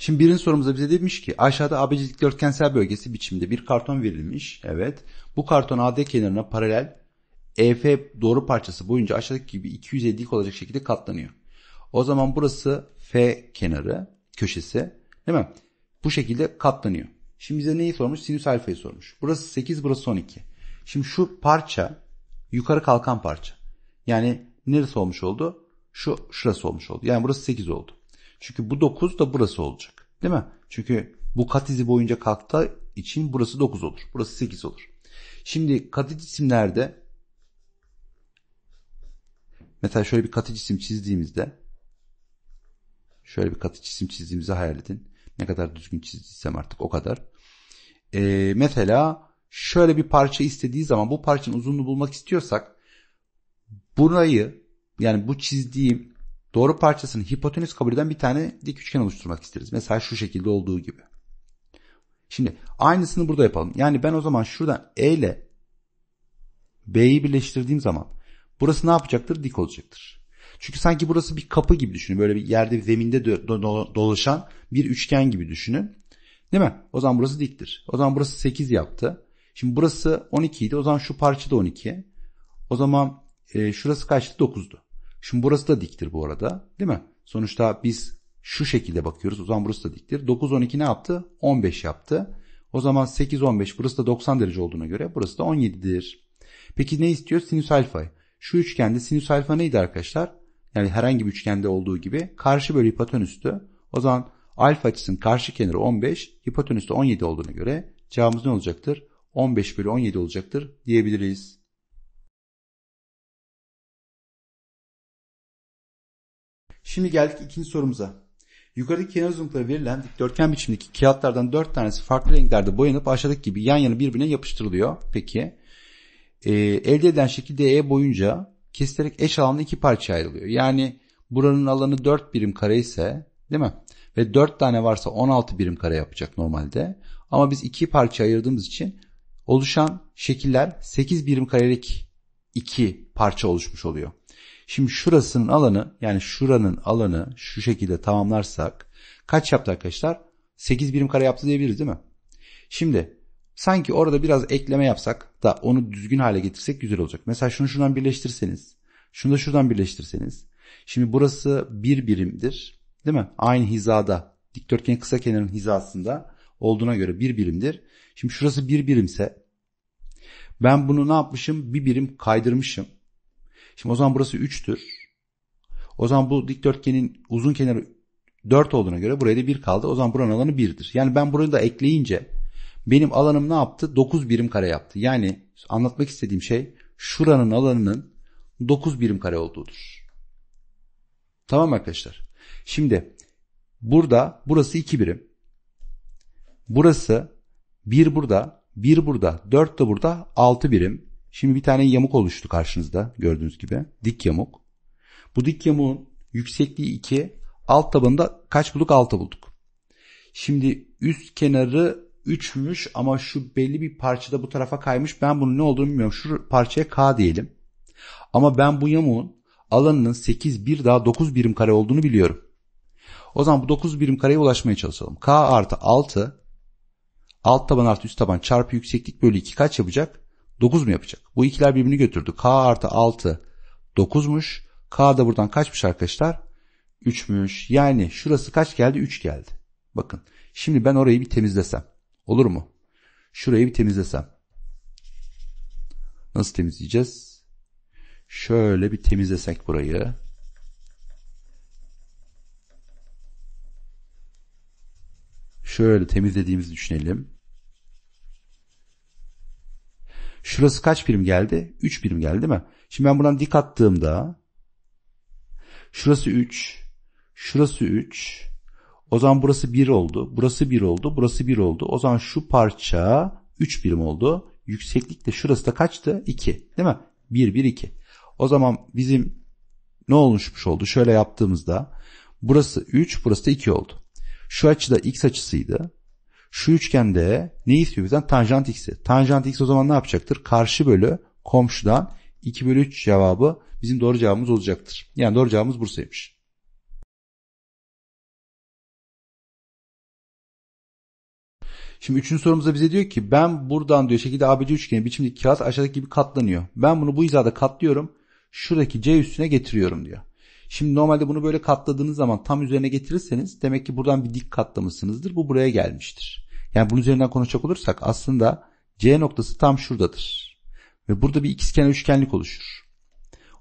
Şimdi birinci sorumuzda bize demiş ki aşağıda ABC dikdörtgensel bölgesi biçiminde bir karton verilmiş. Evet. Bu karton AD kenarına paralel EF doğru parçası boyunca aşağıdaki gibi 250 olacak şekilde katlanıyor. O zaman burası F kenarı köşesi değil mi? Bu şekilde katlanıyor. Şimdi bize neyi sormuş? Sinüs alfayı sormuş. Burası 8 burası 12. Şimdi şu parça yukarı kalkan parça. Yani neresi olmuş oldu? Şu şurası olmuş oldu. Yani burası 8 oldu. Çünkü bu 9 da burası olacak. Değil mi? Çünkü bu kat izi boyunca kalkta için burası 9 olur. Burası 8 olur. Şimdi katit cisimlerde mesela şöyle bir katı cisim çizdiğimizde şöyle bir katı cisim çizdiğimizi hayal edin. Ne kadar düzgün çizdiysem artık o kadar. Ee, mesela şöyle bir parça istediği zaman bu parçanın uzunluğunu bulmak istiyorsak burayı yani bu çizdiğim doğru parçasını hipotenüs kabul eden bir tane dik üçgen oluşturmak isteriz. Mesela şu şekilde olduğu gibi. Şimdi aynısını burada yapalım. Yani ben o zaman şuradan E ile B'yi birleştirdiğim zaman burası ne yapacaktır? Dik olacaktır. Çünkü sanki burası bir kapı gibi düşünün. Böyle bir yerde zeminde do do dolaşan bir üçgen gibi düşünün. Değil mi? O zaman burası diktir. O zaman burası 8 yaptı. Şimdi burası 12 idi. O zaman şu parça da 12. O zaman e, şurası kaçtı? 9'du. Şimdi burası da diktir bu arada değil mi? Sonuçta biz şu şekilde bakıyoruz. O zaman burası da diktir. 9 12 ne yaptı? 15 yaptı. O zaman 8 15 burası da 90 derece olduğuna göre burası da 17'dir. Peki ne istiyor? Sinüs alfa? Şu üçgende sinüs alfa neydi arkadaşlar? Yani herhangi bir üçgende olduğu gibi karşı bölü hipotenüstü. O zaman alfa açısının karşı kenarı 15, hipotenüs 17 olduğuna göre cevabımız ne olacaktır? 15 bölü 17 olacaktır diyebiliriz. Şimdi geldik ikinci sorumuza. Yukarıdaki kenar uzunlukları verilen dikdörtgen biçimindeki kağıtlardan dört tanesi farklı renklerde boyanıp aşağıdaki gibi yan yana birbirine yapıştırılıyor. Peki e, elde edilen şekil DE boyunca kesilerek eş alanlı iki parça ayrılıyor. Yani buranın alanı 4 birim kare ise değil mi? Ve 4 tane varsa 16 birim kare yapacak normalde. Ama biz iki parça ayırdığımız için oluşan şekiller 8 birim karelik iki parça oluşmuş oluyor. Şimdi şurasının alanı yani şuranın alanı şu şekilde tamamlarsak kaç yaptı arkadaşlar? 8 birim kare yaptı diyebiliriz değil mi? Şimdi sanki orada biraz ekleme yapsak da onu düzgün hale getirsek güzel olacak. Mesela şunu şuradan birleştirseniz. Şunu da şuradan birleştirseniz. Şimdi burası bir birimdir. Değil mi? Aynı hizada. Dikdörtgen kısa kenarın hizasında olduğuna göre bir birimdir. Şimdi şurası bir birimse ben bunu ne yapmışım? Bir birim kaydırmışım. Şimdi o zaman burası 3'tür. O zaman bu dikdörtgenin uzun kenarı 4 olduğuna göre buraya da 1 kaldı. O zaman buranın alanı 1'dir. Yani ben burayı da ekleyince benim alanım ne yaptı? 9 birim kare yaptı. Yani anlatmak istediğim şey şuranın alanının 9 birim kare olduğudur. Tamam arkadaşlar. Şimdi burada burası 2 birim. Burası 1 burada, 1 burada, 4 de burada, 6 birim. Şimdi bir tane yamuk oluştu karşınızda gördüğünüz gibi. Dik yamuk. Bu dik yamuğun yüksekliği 2. Alt tabanında kaç bulduk? 6 bulduk. Şimdi üst kenarı 3'müş ama şu belli bir parçada bu tarafa kaymış. Ben bunun ne olduğunu bilmiyorum. Şu parçaya K diyelim. Ama ben bu yamuğun alanının 8 bir daha 9 birim kare olduğunu biliyorum. O zaman bu 9 birim kareye ulaşmaya çalışalım. K artı 6 alt taban artı üst taban çarpı yükseklik bölü 2 kaç yapacak? 9 mu yapacak? Bu ikiler birbirini götürdü. K artı 6 9'muş. K da buradan kaçmış arkadaşlar? 3'müş. Yani şurası kaç geldi? 3 geldi. Bakın. Şimdi ben orayı bir temizlesem. Olur mu? Şurayı bir temizlesem. Nasıl temizleyeceğiz? Şöyle bir temizlesek burayı. Şöyle temizlediğimizi düşünelim. Şurası kaç birim geldi? 3 birim geldi değil mi? Şimdi ben buradan dik attığımda şurası 3, şurası 3. O zaman burası 1 oldu. Burası 1 oldu. Burası 1 oldu. O zaman şu parça 3 birim oldu. Yükseklik de şurası da kaçtı? 2. Değil mi? 1 1 2. O zaman bizim ne oluşmuş oldu? Şöyle yaptığımızda burası 3, burası da 2 oldu. Şu açıda x açısıydı. Şu üçgende ne istiyor bizden? Tanjant x'i. Tanjant x o zaman ne yapacaktır? Karşı bölü komşudan 2 bölü 3 cevabı bizim doğru cevabımız olacaktır. Yani doğru cevabımız Bursa'ymış. Şimdi üçüncü sorumuzda bize diyor ki ben buradan diyor şekilde ABC üçgeni biçimdeki kağıt aşağıdaki gibi katlanıyor. Ben bunu bu hizada katlıyorum. Şuradaki C üstüne getiriyorum diyor. Şimdi normalde bunu böyle katladığınız zaman tam üzerine getirirseniz demek ki buradan bir dik katlamışsınızdır. Bu buraya gelmiştir. Yani bunun üzerinden konuşacak olursak aslında C noktası tam şuradadır. Ve burada bir ikizkenar üçgenlik oluşur.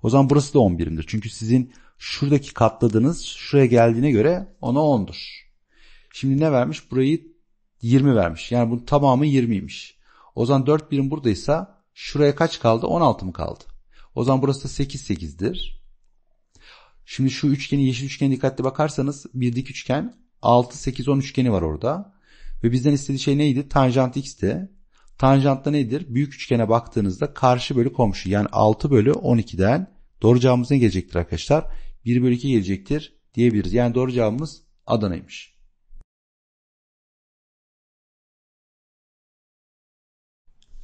O zaman burası da 10 birimdir. Çünkü sizin şuradaki katladığınız şuraya geldiğine göre ona 10'dur. Şimdi ne vermiş? Burayı 20 vermiş. Yani bunun tamamı 20'ymiş. O zaman 4 birim buradaysa şuraya kaç kaldı? 16 mı kaldı? O zaman burası da 8 8'dir. Şimdi şu üçgeni yeşil üçgene dikkatli bakarsanız bir dik üçgen 6 8 10 üçgeni var orada. Ve bizden istediği şey neydi? Tanjant x'ti. Tanjant da nedir? Büyük üçgene baktığınızda karşı bölü komşu yani 6 bölü 12'den doğru cevabımız ne gelecektir arkadaşlar? 1 bölü 2 gelecektir diyebiliriz. Yani doğru cevabımız Adana'ymış.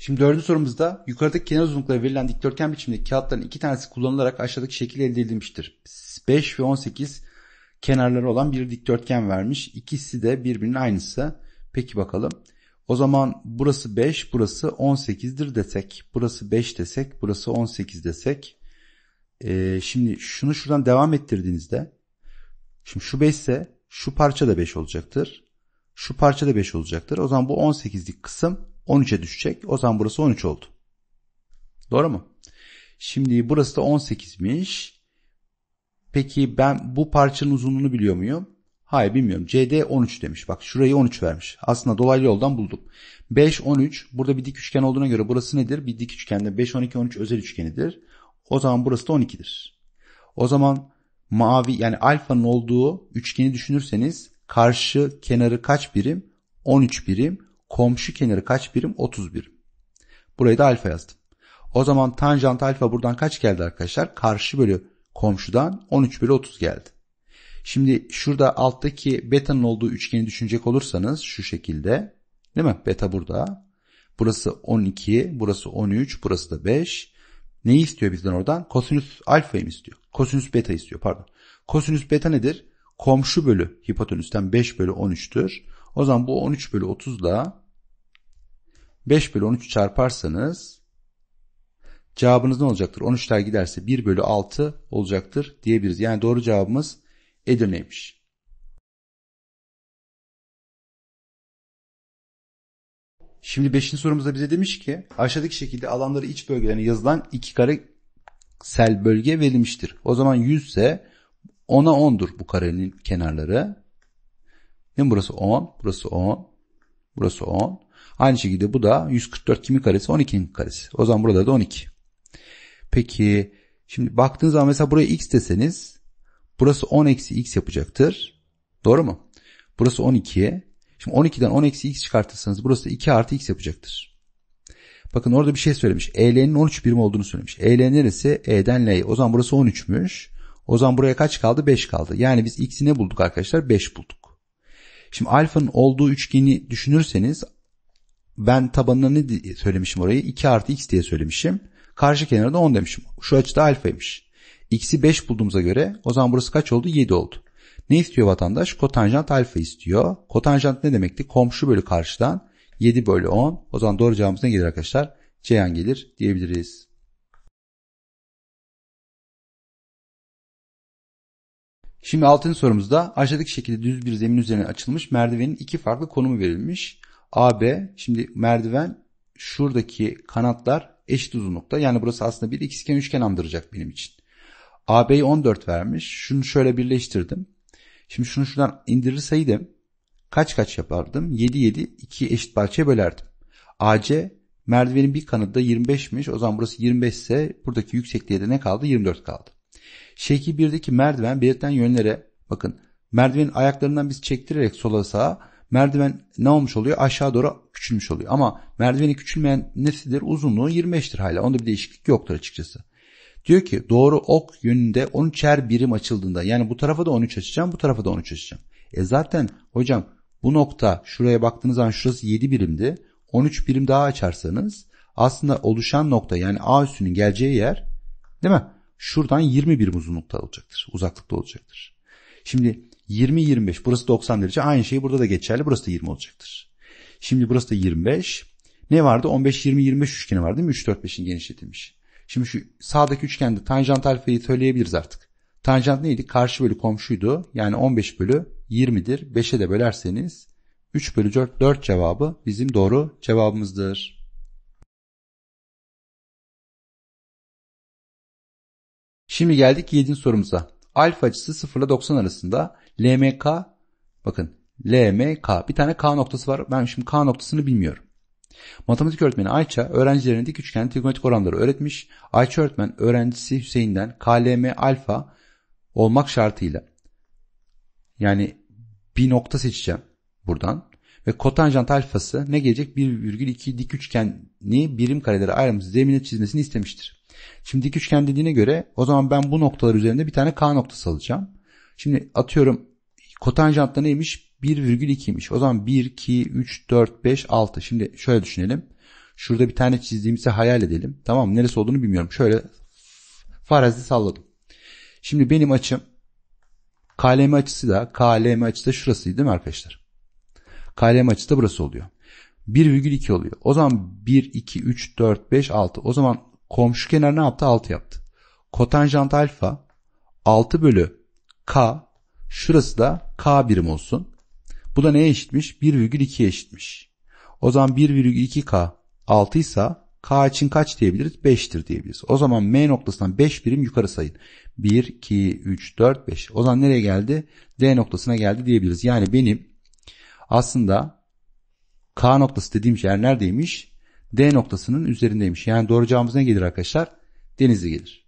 Şimdi dördüncü sorumuzda yukarıdaki kenar uzunlukları verilen dikdörtgen biçiminde kağıtların iki tanesi kullanılarak aşağıdaki şekil elde edilmiştir. 5 ve 18 kenarları olan bir dikdörtgen vermiş. İkisi de birbirinin aynısı. Peki bakalım. O zaman burası 5, burası 18'dir desek. Burası 5 desek, burası 18 desek. Ee, şimdi şunu şuradan devam ettirdiğinizde. Şimdi şu 5 ise şu parça da 5 olacaktır. Şu parça da 5 olacaktır. O zaman bu 18'lik kısım 13'e düşecek. O zaman burası 13 oldu. Doğru mu? Şimdi burası da 18'miş. Peki ben bu parçanın uzunluğunu biliyor muyum? Hayır bilmiyorum. CD 13 demiş. Bak şurayı 13 vermiş. Aslında dolaylı yoldan buldum. 5, 13. Burada bir dik üçgen olduğuna göre burası nedir? Bir dik üçgende 5, 12, 13 özel üçgenidir. O zaman burası da 12'dir. O zaman mavi yani alfanın olduğu üçgeni düşünürseniz karşı kenarı kaç birim? 13 birim. Komşu kenarı kaç birim? 30 birim. Burayı da alfa yazdım. O zaman tanjant alfa buradan kaç geldi arkadaşlar? Karşı bölü komşudan 13 bölü 30 geldi. Şimdi şurada alttaki beta'nın olduğu üçgeni düşünecek olursanız şu şekilde. Değil mi? Beta burada. Burası 12, burası 13, burası da 5. Neyi istiyor bizden oradan? Kosinüs alfayı mı istiyor? Kosinüs beta istiyor pardon. Kosinüs beta nedir? Komşu bölü hipotenüsten 5 bölü 13'tür. O zaman bu 13 bölü 30 ile 5 bölü 13 çarparsanız cevabınız ne olacaktır? 13'ler giderse 1 bölü 6 olacaktır diyebiliriz. Yani doğru cevabımız Edirne'ymiş. Şimdi 5. sorumuzda bize demiş ki aşağıdaki şekilde alanları iç bölgelerine yazılan iki kare sel bölge verilmiştir. O zaman 100 ise 10'a 10'dur bu karenin kenarları. Değil mi? Burası 10, burası 10, burası 10. Aynı şekilde bu da 144 kimin karesi? 12'nin karesi. O zaman burada da 12. Peki şimdi baktığınız zaman mesela buraya x deseniz burası 10 eksi x yapacaktır. Doğru mu? Burası 12. Şimdi 12'den 10 eksi x çıkartırsanız burası 2 artı x yapacaktır. Bakın orada bir şey söylemiş. EL'nin 13 birim olduğunu söylemiş. EL neresi? E'den L'ye. O zaman burası 13'müş. O zaman buraya kaç kaldı? 5 kaldı. Yani biz x'i ne bulduk arkadaşlar? 5 bulduk. Şimdi alfanın olduğu üçgeni düşünürseniz ben tabanına ne diye söylemişim orayı? 2 artı x diye söylemişim. Karşı kenara da 10 demişim. Şu açıda alfaymış. X'i 5 bulduğumuza göre o zaman burası kaç oldu? 7 oldu. Ne istiyor vatandaş? Kotanjant alfa istiyor. Kotanjant ne demekti? Komşu bölü karşıdan 7 bölü 10. O zaman doğru cevabımız ne gelir arkadaşlar? Ceyhan gelir diyebiliriz. Şimdi altın sorumuzda aşağıdaki şekilde düz bir zemin üzerine açılmış merdivenin iki farklı konumu verilmiş. AB şimdi merdiven şuradaki kanatlar eşit uzunlukta. Yani burası aslında bir ikizkenar üçgen andıracak benim için. AB'yi 14 vermiş. Şunu şöyle birleştirdim. Şimdi şunu şuradan indirirseydim kaç kaç yapardım? 7 7 2 eşit parçaya bölerdim. AC merdivenin bir kanadı da 25'miş. O zaman burası 25 ise buradaki yüksekliğe de ne kaldı? 24 kaldı. Şekil 1'deki merdiven belirten yönlere bakın merdivenin ayaklarından biz çektirerek sola sağa merdiven ne olmuş oluyor? Aşağı doğru küçülmüş oluyor. Ama merdiveni küçülmeyen nesidir? Uzunluğu 25'tir hala. Onda bir değişiklik yoktur açıkçası. Diyor ki doğru ok yönünde 13'er birim açıldığında yani bu tarafa da 13 açacağım bu tarafa da 13 açacağım. E zaten hocam bu nokta şuraya baktığınız zaman şurası 7 birimdi. 13 birim daha açarsanız aslında oluşan nokta yani A üstünün geleceği yer değil mi? Şuradan 20 birim uzunlukta olacaktır. Uzaklıkta olacaktır. Şimdi 20-25 burası 90 derece aynı şey burada da geçerli burası da 20 olacaktır. Şimdi burası da 25. Ne vardı? 15-20-25 üçgeni vardı değil mi? 3-4-5'in genişletilmiş. Şimdi şu sağdaki üçgende tanjant alfayı söyleyebiliriz artık. Tanjant neydi? Karşı bölü komşuydu. Yani 15 bölü 20'dir. 5'e de bölerseniz 3 bölü 4, 4 cevabı bizim doğru cevabımızdır. Şimdi geldik 7. sorumuza. Alfa açısı 0 ile 90 arasında LMK bakın LMK bir tane K noktası var. Ben şimdi K noktasını bilmiyorum. Matematik öğretmeni Ayça öğrencilerine dik üçgen trigonometrik oranları öğretmiş. Ayça öğretmen öğrencisi Hüseyin'den KLM alfa olmak şartıyla yani bir nokta seçeceğim buradan ve kotanjant alfası ne gelecek? 1,2 dik üçgeni birim kareleri ayrımsız zemine çizmesini istemiştir. Şimdi dik üçgen dediğine göre o zaman ben bu noktalar üzerinde bir tane K noktası alacağım. Şimdi atıyorum kotanjant da neymiş? 1,2'ymiş. O zaman 1, 2, 3, 4, 5, 6. Şimdi şöyle düşünelim. Şurada bir tane çizdiğimizi hayal edelim. Tamam mı? Neresi olduğunu bilmiyorum. Şöyle farazi salladım. Şimdi benim açım KLM açısı da KLM açısı da şurasıydı değil mi arkadaşlar? KLM açısı da burası oluyor. 1,2 oluyor. O zaman 1, 2, 3, 4, 5, 6. O zaman komşu kenar ne yaptı? 6 yaptı. Kotanjant alfa 6 bölü K. Şurası da K birim olsun. Bu da neye eşitmiş? 1.2 eşitmiş. O zaman 1,2K 6 ise K için kaç diyebiliriz? 5'tir diyebiliriz. O zaman M noktasından 5 birim yukarı sayın. 1, 2, 3, 4, 5. O zaman nereye geldi? D noktasına geldi diyebiliriz. Yani benim aslında K noktası dediğim yer şey neredeymiş? D noktasının üzerindeymiş. Yani doğru cevabımız ne gelir arkadaşlar? Denizli gelir.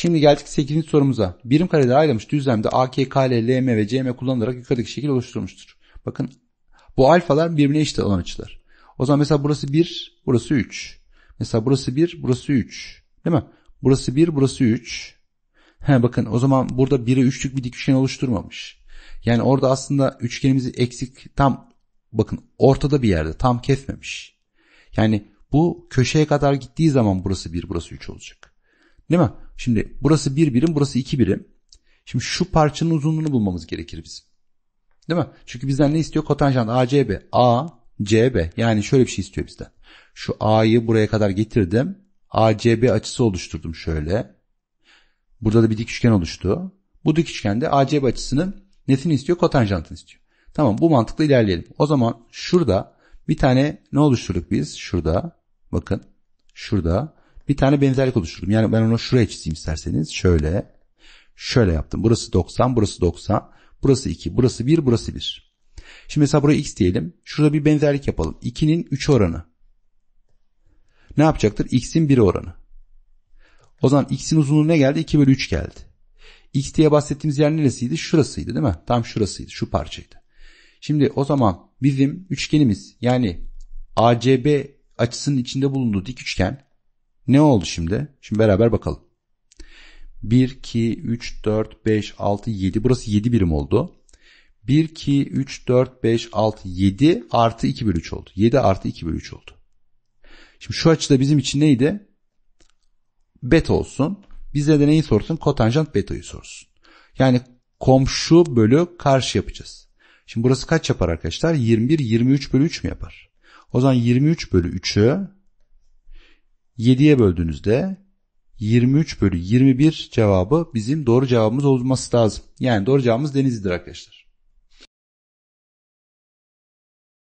Şimdi geldik 8. sorumuza. Birim karede ayrılmış düzlemde A, K, K, ve CM kullanılarak yukarıdaki şekil oluşturulmuştur. Bakın bu alfalar birbirine eşit olan açılar. O zaman mesela burası 1, burası 3. Mesela burası 1, burası 3. Değil mi? Burası 1, burası 3. He bakın o zaman burada 1'e 3'lük bir dik üçgen oluşturmamış. Yani orada aslında üçgenimizi eksik tam bakın ortada bir yerde tam kesmemiş. Yani bu köşeye kadar gittiği zaman burası 1 burası 3 olacak. Değil mi? Şimdi burası bir birim, burası iki birim. Şimdi şu parçanın uzunluğunu bulmamız gerekir bizim. Değil mi? Çünkü bizden ne istiyor? Kotanjant ACB. A, CB. Yani şöyle bir şey istiyor bizden. Şu A'yı buraya kadar getirdim. ACB açısı oluşturdum şöyle. Burada da bir dik üçgen oluştu. Bu dik üçgende ACB açısının netini istiyor, kotanjantını istiyor. Tamam bu mantıkla ilerleyelim. O zaman şurada bir tane ne oluşturduk biz? Şurada bakın şurada bir tane benzerlik oluşturdum. Yani ben onu şuraya çizeyim isterseniz. Şöyle. Şöyle yaptım. Burası 90, burası 90, burası 2, burası 1, burası 1. Şimdi mesela buraya x diyelim. Şurada bir benzerlik yapalım. 2'nin 3 oranı. Ne yapacaktır? x'in 1 oranı. O zaman x'in uzunluğu ne geldi? 2 bölü 3 geldi. x diye bahsettiğimiz yer neresiydi? Şurasıydı değil mi? Tam şurasıydı. Şu parçaydı. Şimdi o zaman bizim üçgenimiz yani ACB açısının içinde bulunduğu dik üçgen ne oldu şimdi? Şimdi beraber bakalım. 1, 2, 3, 4, 5, 6, 7. Burası 7 birim oldu. 1, 2, 3, 4, 5, 6, 7 artı 2 bölü 3 oldu. 7 artı 2 bölü 3 oldu. Şimdi şu açıda bizim için neydi? Beta olsun. Bize de neyi sorsun? Kotanjant beta'yı sorsun. Yani komşu bölü karşı yapacağız. Şimdi burası kaç yapar arkadaşlar? 21, 23 bölü 3 mü yapar? O zaman 23 bölü 3'ü 7'ye böldüğünüzde 23 bölü 21 cevabı bizim doğru cevabımız olması lazım. Yani doğru cevabımız denizdir arkadaşlar.